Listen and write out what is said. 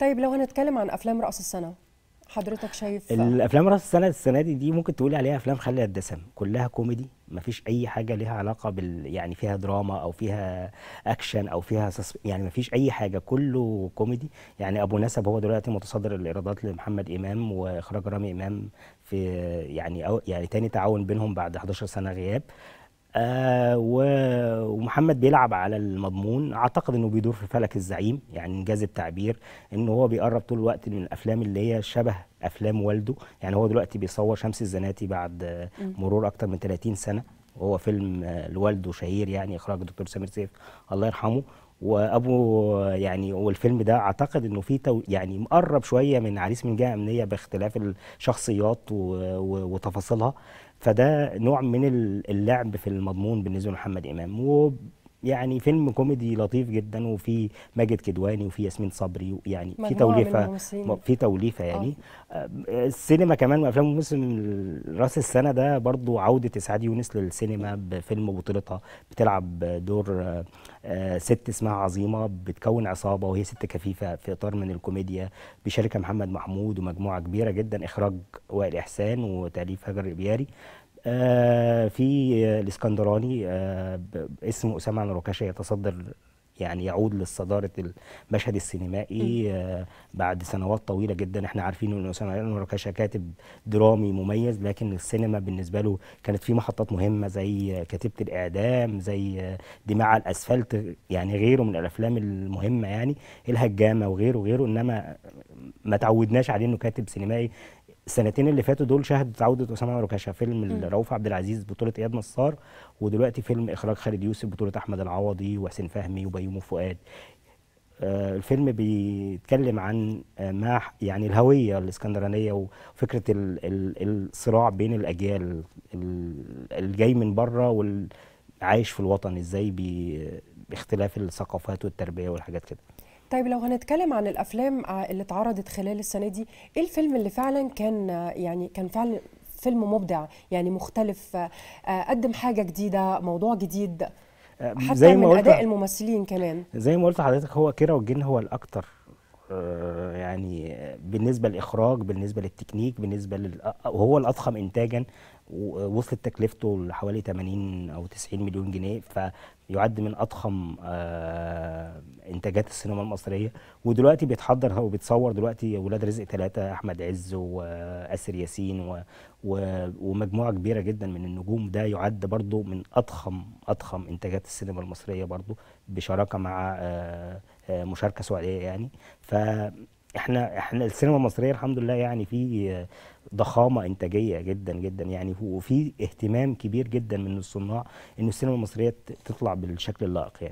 طيب لو هنتكلم عن افلام راس السنه حضرتك شايف الافلام راس السنه السنه دي دي ممكن تقولي عليها افلام خلي الدسم كلها كوميدي ما فيش اي حاجه ليها علاقه بال يعني فيها دراما او فيها اكشن او فيها سسب... يعني فيش اي حاجه كله كوميدي يعني ابو نسب هو دلوقتي متصدر الايرادات لمحمد امام واخراج رامي امام في يعني أو يعني تاني تعاون بينهم بعد 11 سنه غياب آه و محمد بيلعب على المضمون اعتقد انه بيدور في فلك الزعيم يعني انجاز التعبير ان هو بيقرب طول الوقت من الافلام اللي هي شبه افلام والده يعني هو دلوقتي بيصور شمس الزناتي بعد مرور اكتر من 30 سنه وهو فيلم آه، لوالده شهير يعني اخراج الدكتور سمير سيف الله يرحمه وابو يعني والفيلم ده اعتقد انه في تو يعني مقرب شويه من عريس من جهه امنيه باختلاف الشخصيات وتفاصيلها فده نوع من اللعب في المضمون بالنسبه لمحمد امام يعني فيلم كوميدي لطيف جدا وفي ماجد كدواني وفي ياسمين صبري يعني في توليفه في توليفه يعني أوه. آه، السينما كمان افلام موسم راس السنه ده برضو عوده اسعاد يونس للسينما بفيلم بطولتها بتلعب دور آه، ست اسمها عظيمه بتكون عصابه وهي ست كفيفه في اطار من الكوميديا بشركه محمد محمود ومجموعه كبيره جدا اخراج وائل احسان وتاليف هاجر ابياري آه، في الاسكندراني آه، اسم اسامه عن يتصدر يعني يعود للصدارة المشهد السينمائي آه بعد سنوات طويلة جدا احنا عارفين ان أسامة ركاشة كاتب درامي مميز لكن السينما بالنسبة له كانت في محطات مهمة زي كتيبة الإعدام زي دماء على الأسفلت يعني غيره من الأفلام المهمة يعني الهجامة وغيره وغيره إنما ما تعودناش عليه إنه كاتب سينمائي السنتين اللي فاتوا دول شهدت عوده اسامه ركاشة فيلم رؤوف عبد العزيز بطوله اياد نصار ودلوقتي فيلم اخراج خالد يوسف بطوله احمد العوضي وحسين فهمي وبيومي فؤاد آه، الفيلم بيتكلم عن آه، ما يعني الهويه الاسكندرانيه وفكره الصراع بين الاجيال الجاي من بره والعايش في الوطن ازاي باختلاف الثقافات والتربيه والحاجات كده طيب لو هنتكلم عن الافلام آه، اللي اتعرضت خلال السنه دي ايه الفيلم اللي فعلا كان آه، يعني كان فعلا فيلم مبدع يعني مختلف آه، قدم حاجه جديده موضوع جديد حتى زي ما من قلت اداء الممثلين كمان زي ما قلت لحضرتك هو كيرا والجن هو الاكثر يعني بالنسبه للاخراج بالنسبه للتكنيك بالنسبه لل... وهو الاضخم انتاجا وصلت تكلفته لحوالي 80 او 90 مليون جنيه فيعد من اضخم انتاجات السينما المصريه ودلوقتي بيتحضر وبيتصور دلوقتي ولاد رزق ثلاثه احمد عز واسر ياسين و و ومجموعه كبيره جدا من النجوم ده يعد برضو من اضخم اضخم انتاجات السينما المصريه برضو بشراكه مع آه، آه، مشاركه سعوديه يعني ف احنا احنا السينما المصريه الحمد لله يعني في ضخامه انتاجيه جدا جدا يعني وفي اهتمام كبير جدا من الصناع ان السينما المصريه تطلع بالشكل اللائق يعني